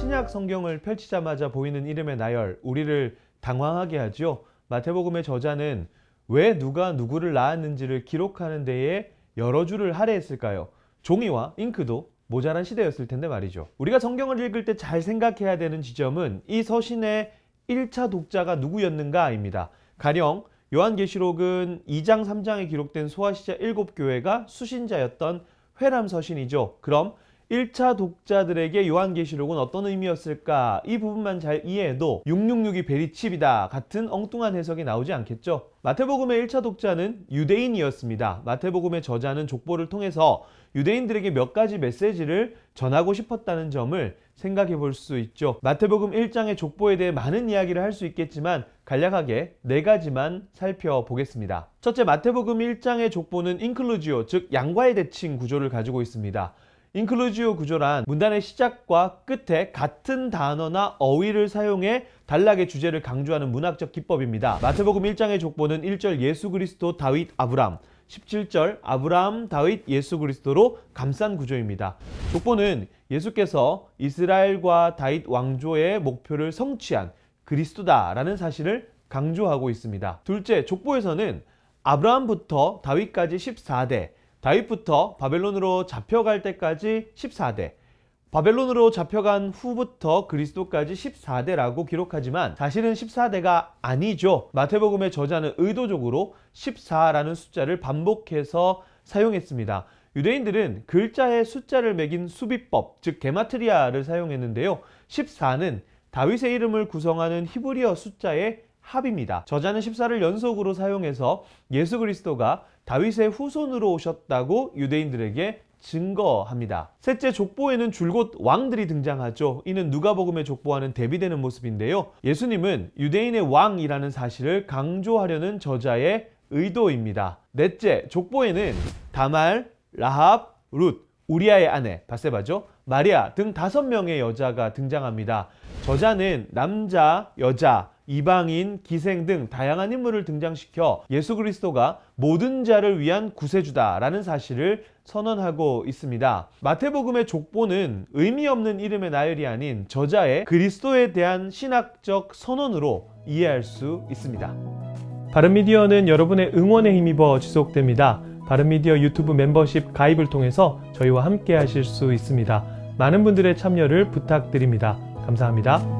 신약 성경을 펼치자마자 보이는 이름의 나열, 우리를 당황하게 하지요. 마태복음의 저자는 왜 누가 누구를 낳았는지를 기록하는 데에 여러 줄을 할애했을까요? 종이와 잉크도 모자란 시대였을 텐데 말이죠. 우리가 성경을 읽을 때 잘 생각해야 되는 지점은 이 서신의 1차 독자가 누구였는가입니다. 가령 요한계시록은 2장 3장에 기록된 소아시아 7교회가 수신자였던 회람서신이죠. 그럼 1차 독자들에게 요한계시록은 어떤 의미였을까? 이 부분만 잘 이해해도 666이 베리칩이다 같은 엉뚱한 해석이 나오지 않겠죠? 마태복음의 1차 독자는 유대인이었습니다. 마태복음의 저자는 족보를 통해서 유대인들에게 몇 가지 메시지를 전하고 싶었다는 점을 생각해 볼 수 있죠. 마태복음 1장의 족보에 대해 많은 이야기를 할 수 있겠지만 간략하게 네 가지만 살펴보겠습니다. 첫째, 마태복음 1장의 족보는 인클루지오, 즉 양과의 대칭 구조를 가지고 있습니다. 인클루지오 구조란 문단의 시작과 끝에 같은 단어나 어휘를 사용해 단락의 주제를 강조하는 문학적 기법입니다. 마태복음 1장의 족보는 1절 예수 그리스도 다윗 아브람 17절 아브라함, 다윗, 예수 그리스도로 감싼 구조입니다. 족보는 예수께서 이스라엘과 다윗 왕조의 목표를 성취한 그리스도다라는 사실을 강조하고 있습니다. 둘째, 족보에서는 아브라함부터 다윗까지 14대, 다윗부터 바벨론으로 잡혀갈 때까지 14대, 바벨론으로 잡혀간 후부터 그리스도까지 14대라고 기록하지만 사실은 14대가 아니죠. 마태복음의 저자는 의도적으로 14라는 숫자를 반복해서 사용했습니다. 유대인들은 글자에 숫자를 매긴 수비법, 즉 게마트리아를 사용했는데요. 14는 다윗의 이름을 구성하는 히브리어 숫자의 합입니다. 저자는 14를 연속으로 사용해서 예수 그리스도가 다윗의 후손으로 오셨다고 유대인들에게 증거합니다. 셋째 족보에는 줄곧 왕들이 등장하죠. 이는 누가복음의 족보와는 대비되는 모습인데요. 예수님은 유대인의 왕이라는 사실을 강조하려는 저자의 의도입니다. 넷째 족보에는 다말, 라합, 룻, 우리아의 아내 바세바죠. 마리아 등 다섯 명의 여자가 등장합니다. 저자는 남자, 여자, 이방인, 기생 등 다양한 인물을 등장시켜 예수 그리스도가 모든 자를 위한 구세주다라는 사실을 선언하고 있습니다. 마태복음의 족보는 의미 없는 이름의 나열이 아닌 저자의 그리스도에 대한 신학적 선언으로 이해할 수 있습니다. 바른미디어는 여러분의 응원에 힘입어 지속됩니다. 바른미디어 유튜브 멤버십 가입을 통해서 저희와 함께 하실 수 있습니다. 많은 분들의 참여를 부탁드립니다. 감사합니다.